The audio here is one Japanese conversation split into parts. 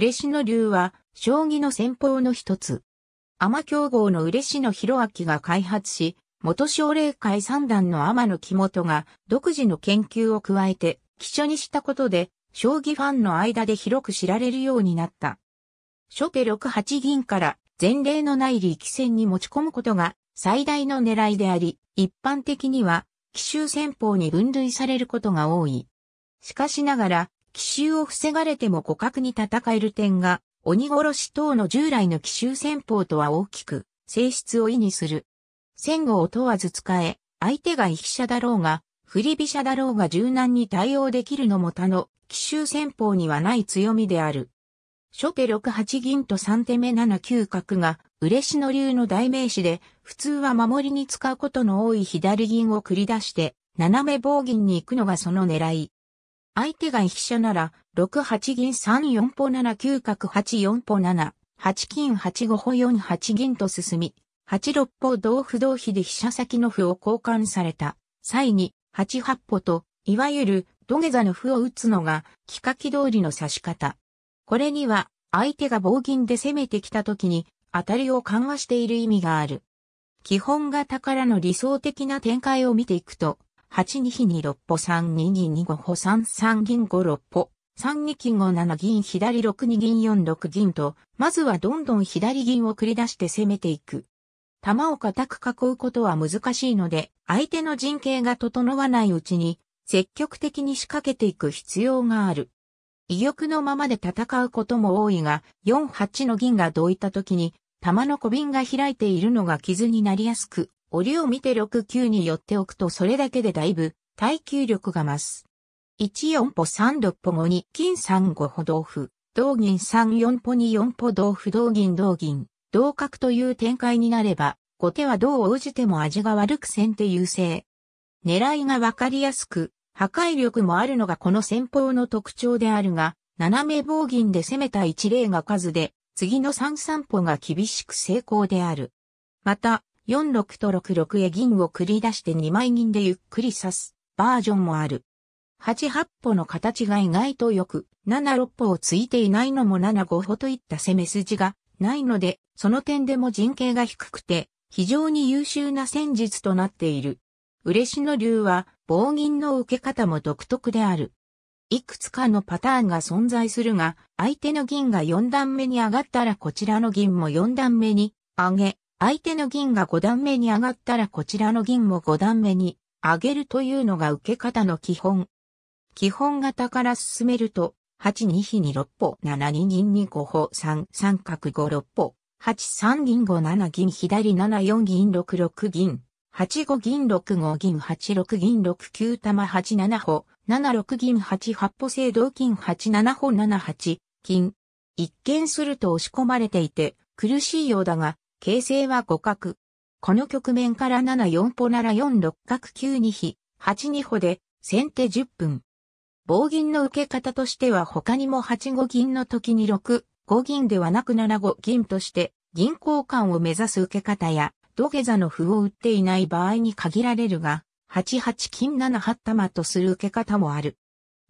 嬉野流は、将棋の戦法の一つ。天競合の嬉野博明が開発し、元奨励会三段の天野木本が独自の研究を加えて、基礎にしたことで、将棋ファンの間で広く知られるようになった。初手6八銀から前例のない力戦に持ち込むことが最大の狙いであり、一般的には奇襲戦法に分類されることが多い。しかしながら、奇襲を防がれても互角に戦える点が、鬼殺し等の従来の奇襲戦法とは大きく、性質を意にする。戦後を問わず使え、相手が飛車だろうが、振り飛車だろうが柔軟に対応できるのも他の奇襲戦法にはない強みである。初手6八銀と3手目7九角が、嬉野流の代名詞で、普通は守りに使うことの多い左銀を繰り出して、斜め棒銀に行くのがその狙い。相手が飛車なら、6八銀3四歩7九角8四歩7、8金8五歩4八銀と進み、8六歩同歩同飛で飛車先の歩を交換された。際に、8八歩と、いわゆる土下座の歩を打つのが、木かき通りの指し方。これには、相手が棒銀で攻めてきた時に、当たりを緩和している意味がある。基本型からの理想的な展開を見ていくと、8 2比2六歩3二二2五歩3三銀5六歩、3二金5七銀左6二銀4六銀と、まずはどんどん左銀を繰り出して攻めていく。玉を固く囲うことは難しいので、相手の陣形が整わないうちに、積極的に仕掛けていく必要がある。威力のままで戦うことも多いが、4八の銀がどういった時に、玉の小瓶が開いているのが傷になりやすく、折を見て6級に寄っておくとそれだけでだいぶ耐久力が増す。1、4歩3、6歩5、に金3、5歩同歩、同銀3、4歩2、4歩同歩同銀同銀、同角という展開になれば、後手はどう応じても味が悪く先手優勢。狙いがわかりやすく、破壊力もあるのがこの戦法の特徴であるが、斜め棒銀で攻めた一例が数で、次の3三歩が厳しく成功である。また、4六と6六へ銀を繰り出して2枚銀でゆっくり刺すバージョンもある。8八歩の形が意外と良く、7六歩をついていないのも7五歩といった攻め筋がないので、その点でも陣形が低くて、非常に優秀な戦術となっている。嬉しの竜は、棒銀の受け方も独特である。いくつかのパターンが存在するが、相手の銀が4段目に上がったらこちらの銀も4段目に上げ、相手の銀が5段目に上がったらこちらの銀も5段目に上げるというのが受け方の基本。基本型から進めると、8二比に6歩、7二銀に5歩、3三角5、6歩、8三銀5、7銀左7、4銀6、6銀、8五銀6、5銀8、6銀6、9玉8、7歩、7、6銀8、8歩制同金8、7歩、7、8、金。一見すると押し込まれていて苦しいようだが、形勢は互角。この局面から7、4歩なら4、六角、9、2比、8、2歩で、先手10分。棒銀の受け方としては他にも8、5銀の時に6、5銀ではなく7、5銀として、銀交換を目指す受け方や、土下座の歩を打っていない場合に限られるが、8、8金7、8玉とする受け方もある。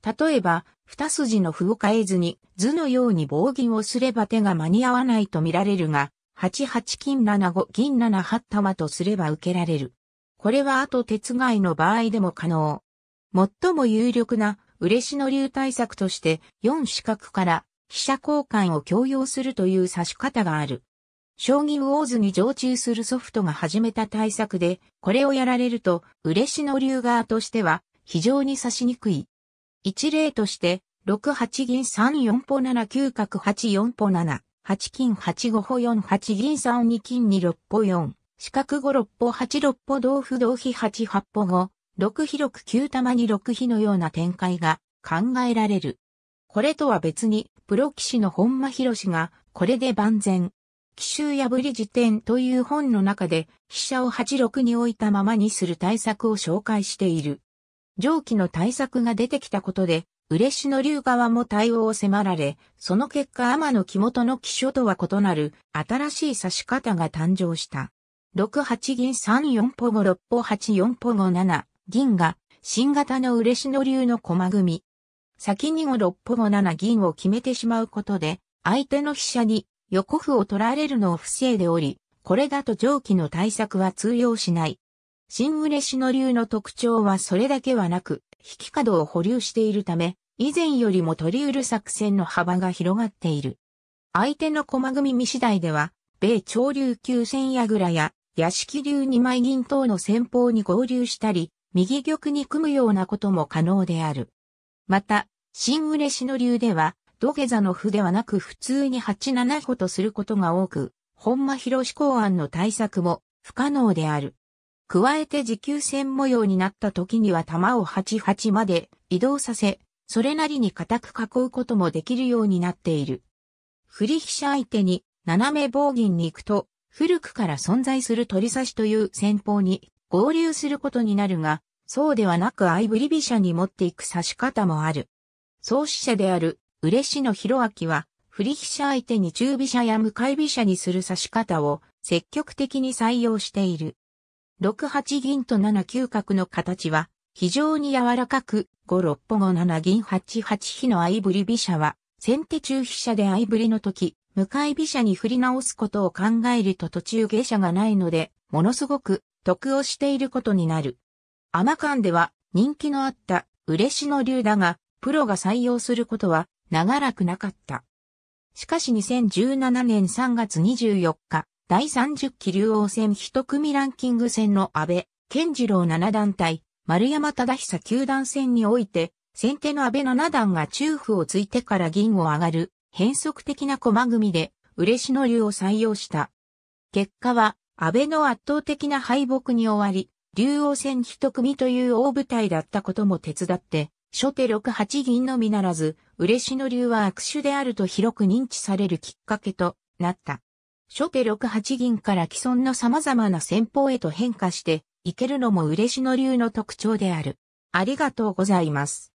例えば、二筋の歩を変えずに、図のように棒銀をすれば手が間に合わないと見られるが、8八金7五銀7八玉とすれば受けられる。これは後鉄外の場合でも可能。最も有力な嬉野流対策として4四角から飛車交換を強要するという指し方がある。将棋ウォーズに常駐するソフトが始めた対策で、これをやられると、嬉野流側としては非常に指しにくい。一例として、6八銀3四歩7九角8四歩7。八金八五歩四八銀三二金二六歩四、四角五六歩八六歩同歩同飛八八歩五、六飛く九玉に六飛のような展開が考えられる。これとは別に、プロ騎士の本間博士が、これで万全。奇襲破り辞典という本の中で、飛車を八六に置いたままにする対策を紹介している。上記の対策が出てきたことで、嬉野流側も対応を迫られ、その結果天の木元の起所とは異なる新しい指し方が誕生した。6八銀3四歩五六歩八四歩五七銀が新型の嬉野流の駒組み。先に五六歩五七銀を決めてしまうことで、相手の飛車に横歩を取られるのを防いでおり、これだと上記の対策は通用しない。新嬉野流の特徴はそれだけはなく、引き角を保留しているため、以前よりも取り得る作戦の幅が広がっている。相手の駒組み次第では、米潮流級戦矢倉や、屋敷流二枚銀等の戦法に合流したり、右玉に組むようなことも可能である。また、新嬉野流では、土下座の歩ではなく普通に八七歩とすることが多く、本間広志公案の対策も不可能である。加えて持久戦模様になった時には弾を88まで移動させ、それなりに固く囲うこともできるようになっている。振り飛車相手に斜め棒銀に行くと、古くから存在する取りしという戦法に合流することになるが、そうではなく相振り飛車に持っていく刺し方もある。創始者である嬉野博明は、振り飛車相手に中飛車や向かい飛車にする刺し方を積極的に採用している。6八銀と7九角の形は非常に柔らかく、5六歩5七銀8八飛の相振り飛車は、先手中飛車で相振りの時、向かい飛車に振り直すことを考えると途中下車がないので、ものすごく得をしていることになる。甘間では人気のあった嬉しの竜だが、プロが採用することは長らくなかった。しかし2017年3月24日、第30期竜王戦一組ランキング戦の安倍、健次郎七段対、丸山忠久九段戦において、先手の安倍七段が中府をついてから銀を上がる、変則的な駒組みで、嬉野流を採用した。結果は、安倍の圧倒的な敗北に終わり、竜王戦一組という大舞台だったことも手伝って、初手六八銀のみならず、嬉野流は悪手であると広く認知されるきっかけとなった。初手6八銀から既存の様々な戦法へと変化していけるのも嬉野流の特徴である。ありがとうございます。